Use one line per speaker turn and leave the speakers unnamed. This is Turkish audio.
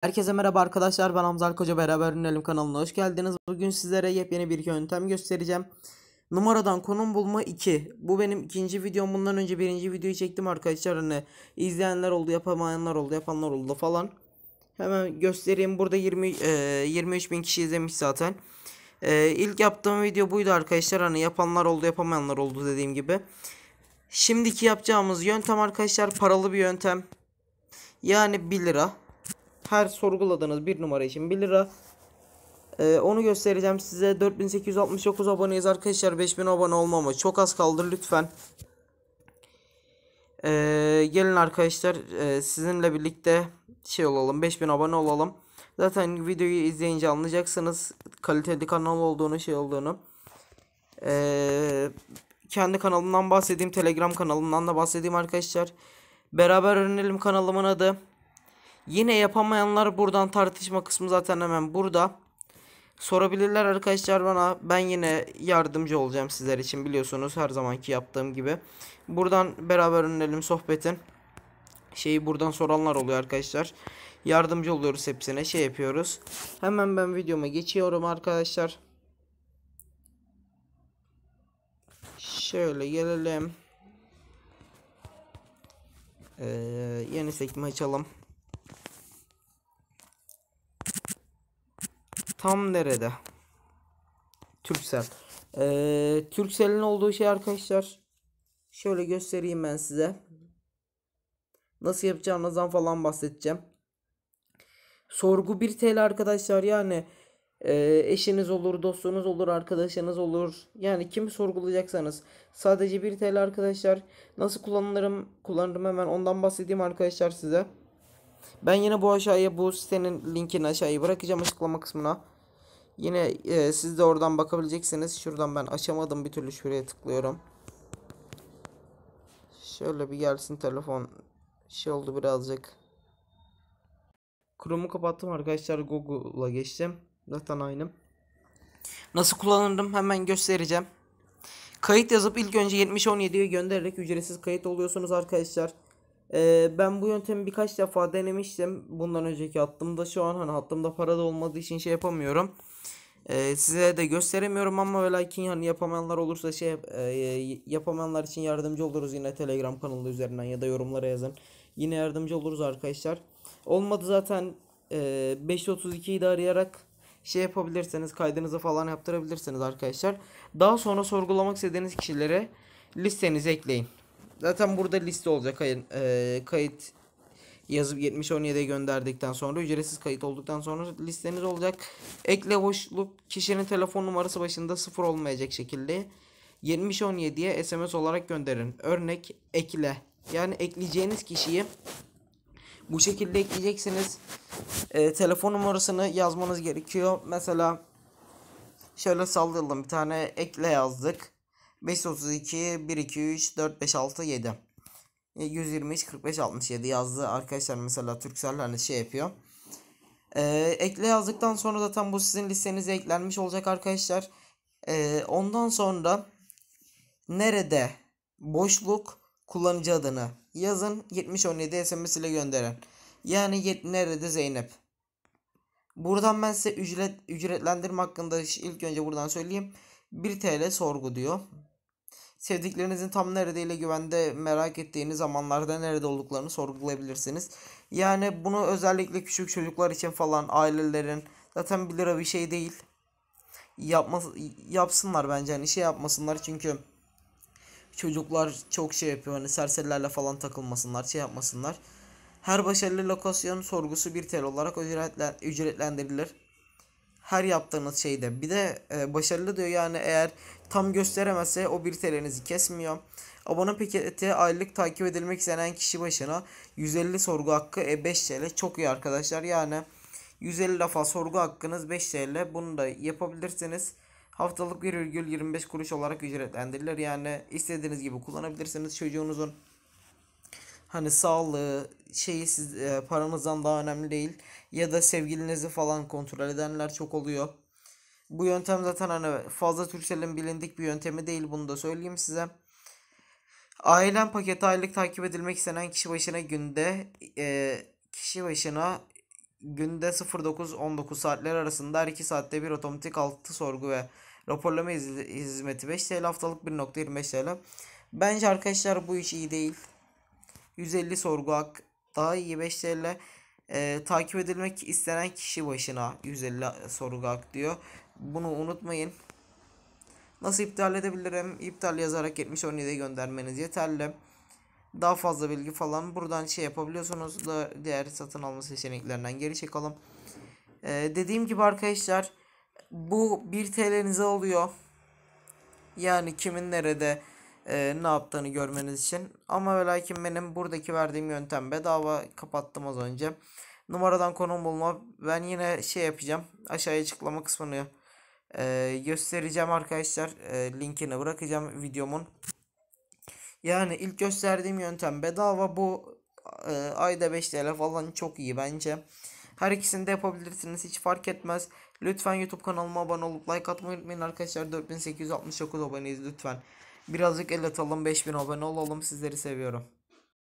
Herkese merhaba arkadaşlar ben Hamza Koca beraber ünlelim kanalına hoş geldiniz. Bugün sizlere yepyeni bir yöntem göstereceğim. Numaradan konum bulma 2. Bu benim ikinci videom. Bundan önce birinci videoyu çektim arkadaşlar. Hani izleyenler oldu, yapamayanlar oldu, yapanlar oldu falan. Hemen göstereyim. Burada 20 e, 23 bin kişi izlemiş zaten. E, ilk yaptığım video buydu arkadaşlar. Hani yapanlar oldu, yapamayanlar oldu dediğim gibi. Şimdiki yapacağımız yöntem arkadaşlar paralı bir yöntem. Yani 1 lira her sorguladığınız bir numara için 1 lira. Ee, onu göstereceğim size. 4869 aboneyiz arkadaşlar. 5000 abone olmama çok az kaldı lütfen. Ee, gelin arkadaşlar e, sizinle birlikte şey olalım 5000 abone olalım. Zaten videoyu izleyince anlayacaksınız kaliteli kanal olduğunu şey olduğunu. Ee, kendi kanalımdan bahsedeyim telegram kanalından da bahsedeyim arkadaşlar. Beraber öğrenelim kanalımın adı. Yine yapamayanlar buradan tartışma kısmı zaten hemen burada. Sorabilirler arkadaşlar bana. Ben yine yardımcı olacağım sizler için biliyorsunuz her zamanki yaptığım gibi. Buradan beraber önelim sohbetin. Şeyi buradan soranlar oluyor arkadaşlar. Yardımcı oluyoruz hepsine şey yapıyoruz. Hemen ben videoma geçiyorum arkadaşlar. Şöyle gelelim. Ee, yeni sekme açalım. tam nerede? Türksel. Ee, Türksel'in olduğu şey arkadaşlar. Şöyle göstereyim ben size. Nasıl yapacağınızdan falan bahsedeceğim. Sorgu 1 TL arkadaşlar yani e, eşiniz olur, dostunuz olur, arkadaşınız olur. Yani kim sorgulayacaksanız sadece 1 TL arkadaşlar. Nasıl kullanırım? Kullanırım hemen ondan bahsedeyim arkadaşlar size. Ben yine bu aşağıya bu sitenin linkini aşağıya bırakacağım açıklama kısmına. Yine e, siz de oradan bakabileceksiniz. Şuradan ben açamadım bir türlü şuraya tıklıyorum. Şöyle bir gelsin telefon. Şey oldu birazcık. Chrome'u kapattım arkadaşlar. Google'a geçtim. Zaten aynı. Nasıl kullanırım hemen göstereceğim. Kayıt yazıp ilk önce 7017'ye göndererek ücretsiz kayıt oluyorsunuz arkadaşlar. Ee, ben bu yöntemi birkaç defa denemiştim. Bundan önceki attığımda şu an hani attığımda para da olmadığı için şey yapamıyorum. Ee, size de gösteremiyorum ama ve lakin hani yapamayanlar olursa şey e, yapamayanlar için yardımcı oluruz yine Telegram kanalı üzerinden ya da yorumlara yazın. Yine yardımcı oluruz arkadaşlar. Olmadı zaten e, 532'yi de arayarak şey yapabilirseniz kaydınızı falan yaptırabilirsiniz arkadaşlar. Daha sonra sorgulamak istediğiniz kişileri listenize ekleyin. Zaten burada liste olacak kayıt, e, kayıt yazıp 7017'ye gönderdikten sonra ücretsiz kayıt olduktan sonra listeniz olacak. Ekle hoşluk kişinin telefon numarası başında sıfır olmayacak şekilde 70-17'ye SMS olarak gönderin. Örnek ekle. Yani ekleyeceğiniz kişiyi bu şekilde ekleyeceksiniz. E, telefon numarasını yazmanız gerekiyor. Mesela şöyle saldırdım bir tane ekle yazdık. 532 1 2 3 4 5 6 7 123 45 67 yazdı arkadaşlar mesela Türksel hani şey yapıyor. Ee, ekle yazdıktan sonra da tam bu sizin listenize eklenmiş olacak arkadaşlar. Ee, ondan sonra nerede boşluk kullanıcı adını yazın 7017 SMS ile gönderen. Yani yet nerede Zeynep. Buradan ben size ücret ücretlendirme hakkında ilk önce buradan söyleyeyim. 1 TL sorgu diyor. Sevdiklerinizin tam neredeyle güvende merak ettiğiniz zamanlarda nerede olduklarını sorgulayabilirsiniz. Yani bunu özellikle küçük çocuklar için falan ailelerin zaten 1 lira bir şey değil. yapmas yapsınlar bence hani şey yapmasınlar çünkü çocuklar çok şey yapıyor hani serserilerle falan takılmasınlar şey yapmasınlar. Her başarılı lokasyon sorgusu bir tel olarak ücretlen ücretlendirilir. Her yaptığınız şeyde. Bir de e, başarılı diyor yani eğer tam gösteremezse o birtelerinizi kesmiyor. Abone paketi aylık takip edilmek istenen kişi başına 150 sorgu hakkı e 5 TL. Çok iyi arkadaşlar yani 150 defa sorgu hakkınız 5 TL. Bunu da yapabilirsiniz. Haftalık 1,25 kuruş olarak ücretlendirilir. Yani istediğiniz gibi kullanabilirsiniz çocuğunuzun hani sağlığı şeyi siz e, paranızdan daha önemli değil ya da sevgilinizi falan kontrol edenler çok oluyor. Bu yöntem zaten hani fazla Türksel'in bilindik bir yöntemi değil bunu da söyleyeyim size. Ailen paketi aylık takip edilmek istenen kişi başına günde e, kişi başına günde 09-19 saatler arasında her 2 saatte bir otomatik altı sorgu ve raporlama hizmeti 5 TL haftalık 1.25 TL. Bence arkadaşlar bu iş iyi değil. 150 sorgu hak daha iyi 5 TL e, takip edilmek istenen kişi başına 150 sorgu hak diyor. Bunu unutmayın. Nasıl iptal edebilirim? İptal yazarak 7017'ye göndermeniz yeterli. Daha fazla bilgi falan buradan şey yapabiliyorsunuz da diğer satın alma seçeneklerinden geri çekalım. Ee, dediğim gibi arkadaşlar bu 1 TL'nize oluyor. Yani kimin nerede e, ne yaptığını görmeniz için. Ama ve lakin benim buradaki verdiğim yöntem bedava kapattım az önce. Numaradan konum bulma. Ben yine şey yapacağım. Aşağıya açıklama kısmını e, göstereceğim arkadaşlar. E, linkini bırakacağım videomun. Yani ilk gösterdiğim yöntem bedava bu e, ayda 5 TL falan çok iyi bence. Her ikisini de yapabilirsiniz hiç fark etmez. Lütfen YouTube kanalıma abone olup like atmayı unutmayın arkadaşlar. 4869 aboneyiz lütfen. Birazcık el atalım 5000 abone olalım sizleri seviyorum.